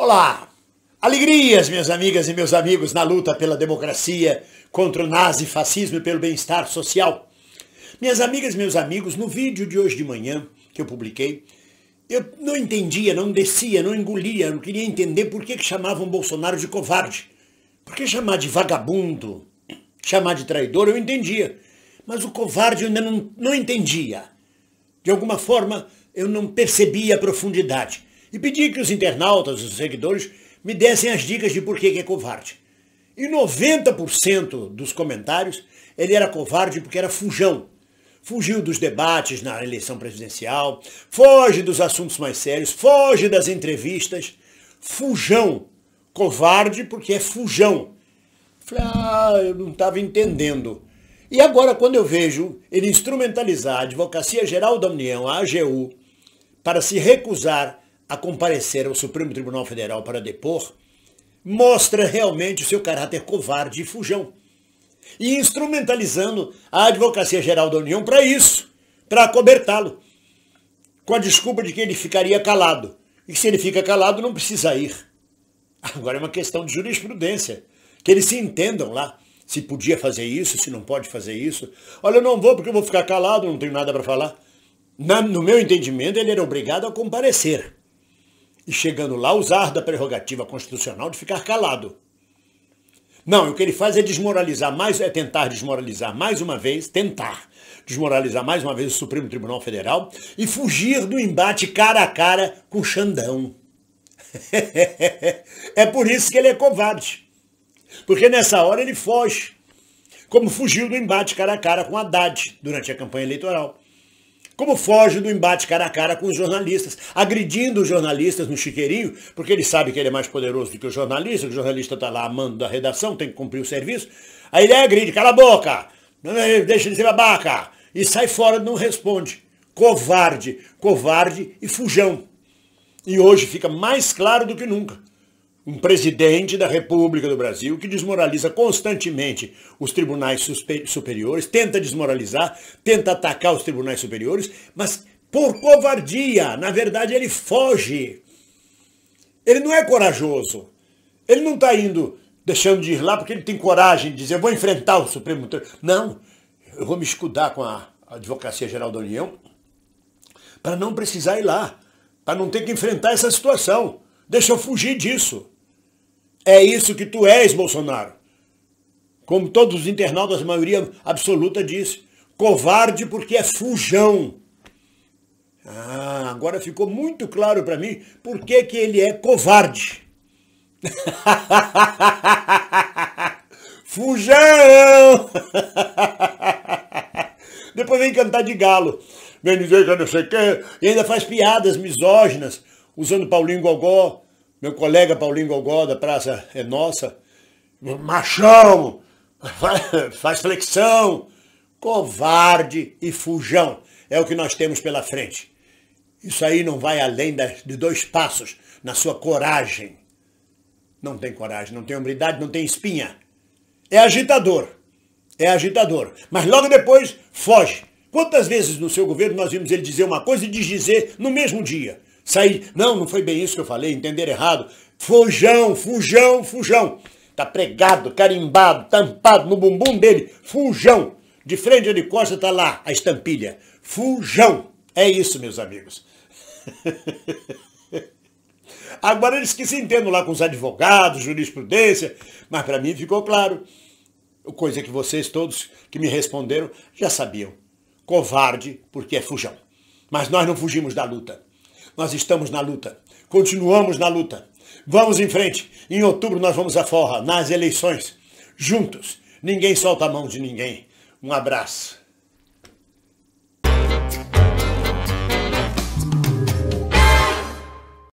Olá! Alegrias, minhas amigas e meus amigos, na luta pela democracia, contra o nazifascismo e pelo bem-estar social. Minhas amigas, meus amigos, no vídeo de hoje de manhã que eu publiquei, eu não entendia, não descia, não engolia, não queria entender por que, que chamavam Bolsonaro de covarde. Por que chamar de vagabundo, chamar de traidor, eu entendia. Mas o covarde eu ainda não, não entendia. De alguma forma, eu não percebia a profundidade e pedi que os internautas, os seguidores, me dessem as dicas de por que é covarde. E 90% dos comentários, ele era covarde porque era fujão. Fugiu dos debates na eleição presidencial, foge dos assuntos mais sérios, foge das entrevistas. Fujão. Covarde porque é fujão. Falei, ah, eu não estava entendendo. E agora, quando eu vejo ele instrumentalizar a Advocacia Geral da União, a AGU, para se recusar a comparecer ao Supremo Tribunal Federal para depor mostra realmente o seu caráter covarde e fujão. E instrumentalizando a Advocacia Geral da União para isso, para acobertá-lo, com a desculpa de que ele ficaria calado. E que se ele fica calado, não precisa ir. Agora é uma questão de jurisprudência, que eles se entendam lá se podia fazer isso, se não pode fazer isso. Olha, eu não vou porque eu vou ficar calado, não tenho nada para falar. Na, no meu entendimento, ele era obrigado a comparecer e chegando lá usar da prerrogativa constitucional de ficar calado. Não, o que ele faz é desmoralizar mais, é tentar desmoralizar mais uma vez, tentar desmoralizar mais uma vez o Supremo Tribunal Federal e fugir do embate cara a cara com Xandão. é por isso que ele é covarde. Porque nessa hora ele foge, como fugiu do embate cara a cara com Haddad durante a campanha eleitoral. Como foge do embate cara a cara com os jornalistas, agredindo os jornalistas no chiqueirinho, porque ele sabe que ele é mais poderoso do que o jornalista, que o jornalista está lá amando da redação, tem que cumprir o serviço. Aí ele é agride, cala a boca, deixa de ser babaca, e sai fora, não responde. Covarde, covarde e fujão. E hoje fica mais claro do que nunca um presidente da República do Brasil que desmoraliza constantemente os tribunais superiores, tenta desmoralizar, tenta atacar os tribunais superiores, mas por covardia, na verdade ele foge. Ele não é corajoso. Ele não está indo, deixando de ir lá porque ele tem coragem de dizer, vou enfrentar o Supremo Tribunal. Não, eu vou me escudar com a Advocacia Geral da União para não precisar ir lá, para não ter que enfrentar essa situação. Deixa eu fugir disso. É isso que tu és, Bolsonaro. Como todos os internautas, a maioria absoluta diz. Covarde porque é fujão. Ah, agora ficou muito claro para mim por que, que ele é covarde. Fujão! Depois vem cantar de galo, vem dizer que não sei o quê, e ainda faz piadas misóginas, usando Paulinho Gogó, meu colega Paulinho da praça é nossa, machão, faz flexão, covarde e fujão. É o que nós temos pela frente. Isso aí não vai além de dois passos na sua coragem. Não tem coragem, não tem humildade não tem espinha. É agitador. É agitador. Mas logo depois foge. Quantas vezes no seu governo nós vimos ele dizer uma coisa e desdizer no mesmo dia? sair. Não, não foi bem isso que eu falei, entender errado. Fujão, fujão, fujão. Tá pregado, carimbado, tampado no bumbum dele. Fujão. De frente ou de costa tá lá a estampilha. Fujão. É isso, meus amigos. Agora eles que se entendam lá com os advogados, jurisprudência, mas para mim ficou claro. Coisa que vocês todos que me responderam já sabiam. Covarde, porque é fujão. Mas nós não fugimos da luta. Nós estamos na luta. Continuamos na luta. Vamos em frente. Em outubro nós vamos à forra, nas eleições. Juntos. Ninguém solta a mão de ninguém. Um abraço.